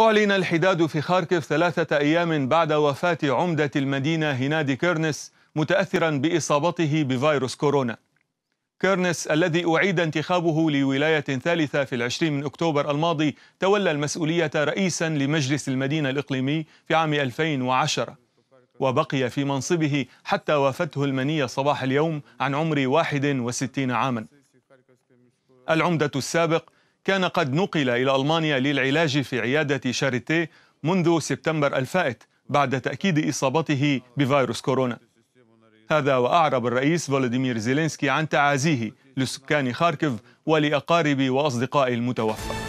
أعلن الحداد في خاركف ثلاثة أيام بعد وفاة عمدة المدينة هنادي كيرنس متأثرا بإصابته بفيروس كورونا كيرنس الذي أعيد انتخابه لولاية ثالثة في العشرين من أكتوبر الماضي تولى المسؤولية رئيسا لمجلس المدينة الإقليمي في عام 2010 وبقي في منصبه حتى وافته المنية صباح اليوم عن عمر 61 عاما العمدة السابق كان قد نقل إلى ألمانيا للعلاج في عيادة شاريتي منذ سبتمبر الفائت بعد تأكيد إصابته بفيروس كورونا هذا وأعرب الرئيس فولاديمير زيلينسكي عن تعازيه لسكان خاركيف ولأقارب وأصدقاء المتوفى